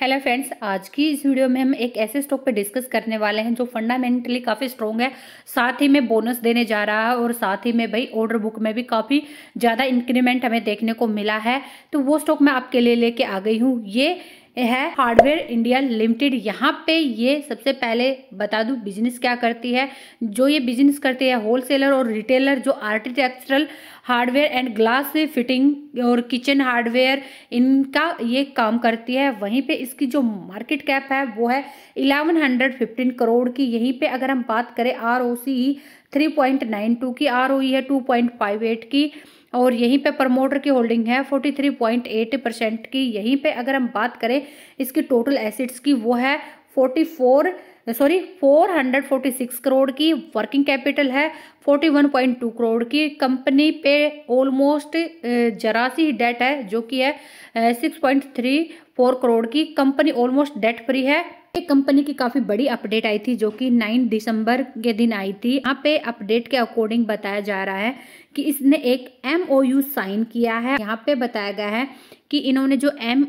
hello friends आज की इस वीडियो में हम एक ऐसे स्टॉक पे डिस्कस करने वाले हैं जो फंडामेंटली काफ़ी स्ट्रॉन्ग है साथ ही में बोनस देने जा रहा है और साथ ही में भाई ऑर्डर बुक में भी काफ़ी ज़्यादा इंक्रीमेंट हमें देखने को मिला है तो वो स्टॉक मैं आपके लिए लेके आ गई हूँ ये है हार्डवेयर इंडिया लिमिटेड यहाँ पे ये सबसे पहले बता दूँ बिजनेस क्या करती है जो ये बिजनेस करती है होलसेलर और रिटेलर जो architectural hardware and glass fitting और किचन हार्डवेयर इनका ये काम करती है वहीं पे इसकी जो मार्केट कैप है वो है 1115 करोड़ की यहीं पे अगर हम बात करें R O C three point nine two की आर ओ है टू पॉइंट फाइव एट की और यहीं पे प्रमोटर की होल्डिंग है 43.8 परसेंट की यहीं पे अगर हम बात करें इसकी टोटल एसिड्स की वो है 44 सॉरी 446 करोड़ की वर्किंग कैपिटल है 41.2 करोड़ की कंपनी पे ऑलमोस्ट जरा सी डेट है जो कि है 6.34 करोड़ की कंपनी ऑलमोस्ट डेट फ्री है एक कंपनी की काफी बड़ी अपडेट आई थी जो कि 9 दिसंबर के दिन आई थी यहाँ पे अपडेट के अकॉर्डिंग बताया जा रहा है कि इसने एक एम साइन किया है यहाँ पे बताया गया है कि इन्होंने जो एम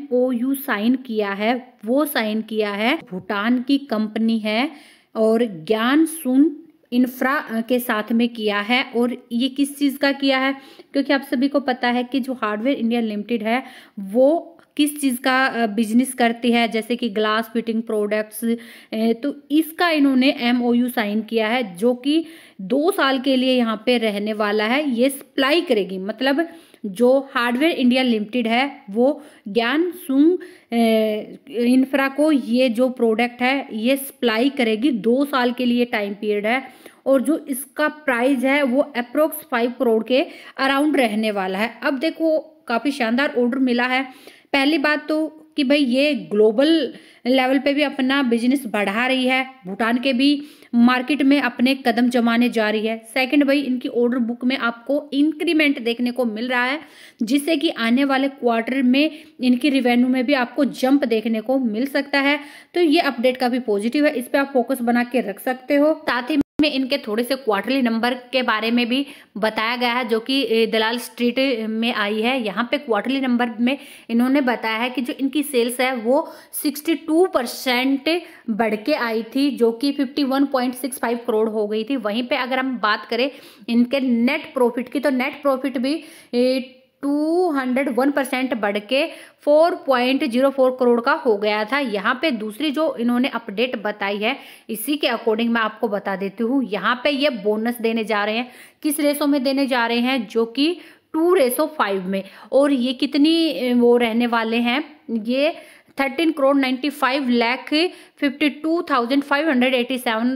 साइन किया है वो साइन किया है भूटान की कंपनी है और ज्ञान सुन इंफ्रा के साथ में किया है और ये किस चीज़ का किया है क्योंकि आप सभी को पता है कि जो हार्डवेयर इंडिया लिमिटेड है वो किस चीज़ का बिजनेस करते हैं जैसे कि ग्लास फिटिंग प्रोडक्ट्स तो इसका इन्होंने एम साइन किया है जो कि दो साल के लिए यहाँ पे रहने वाला है ये सप्लाई करेगी मतलब जो हार्डवेयर इंडिया लिमिटेड है वो ज्ञान सुंग इंफ्रा को ये जो प्रोडक्ट है ये सप्लाई करेगी दो साल के लिए टाइम पीरियड है और जो इसका प्राइस है वो अप्रोक्स फाइव करोड़ के अराउंड रहने वाला है अब देखो काफ़ी शानदार ऑर्डर मिला है पहली बात तो कि भाई ये ग्लोबल लेवल पे भी अपना बिजनेस बढ़ा रही है भूटान के भी मार्केट में अपने कदम जमाने जा रही है सेकंड भाई इनकी ऑर्डर बुक में आपको इंक्रीमेंट देखने को मिल रहा है जिससे कि आने वाले क्वार्टर में इनकी रिवेन्यू में भी आपको जंप देखने को मिल सकता है तो ये अपडेट काफ़ी पॉजिटिव है इस पर आप फोकस बना के रख सकते हो साथ ही में इनके थोड़े से क्वार्टरली नंबर के बारे में भी बताया गया है जो कि दलाल स्ट्रीट में आई है यहाँ पे क्वार्टरली नंबर में इन्होंने बताया है कि जो इनकी सेल्स है वो 62 परसेंट बढ़ के आई थी जो कि 51.65 करोड़ हो गई थी वहीं पे अगर हम बात करें इनके नेट प्रॉफिट की तो नेट प्रॉफिट भी टू हंड्रेड वन परसेंट बढ़ के four point zero four crore का हो गया था यहाँ पे दूसरी जो इन्होंने अपडेट बताई है इसी के अकॉर्डिंग मैं आपको बता देती हूँ यहाँ पे ये बोनस देने जा रहे हैं किस रेसो में देने जा रहे हैं जो कि टू रेसो फाइव में और ये कितनी वो रहने वाले हैं ये thirteen crore ninety five lakh fifty two thousand five hundred eighty seven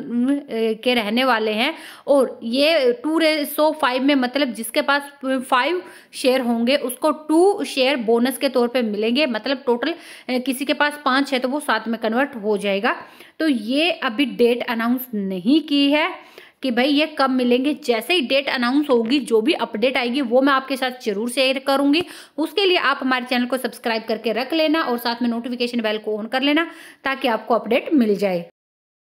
के रहने वाले हैं और ये टू रे सो फाइव में मतलब जिसके पास फाइव mm, शेयर होंगे उसको टू शेयर बोनस के तौर पे मिलेंगे मतलब टोटल eh, किसी के पास पाँच है तो वो सात में कन्वर्ट हो जाएगा तो ये अभी डेट अनाउंस नहीं की है कि भाई ये कब मिलेंगे जैसे ही डेट अनाउंस होगी जो भी अपडेट आएगी वो मैं आपके साथ जरूर शेयर करूंगी उसके लिए आप हमारे चैनल को सब्सक्राइब करके रख लेना और साथ में नोटिफिकेशन बेल को ऑन कर लेना ताकि आपको अपडेट मिल जाए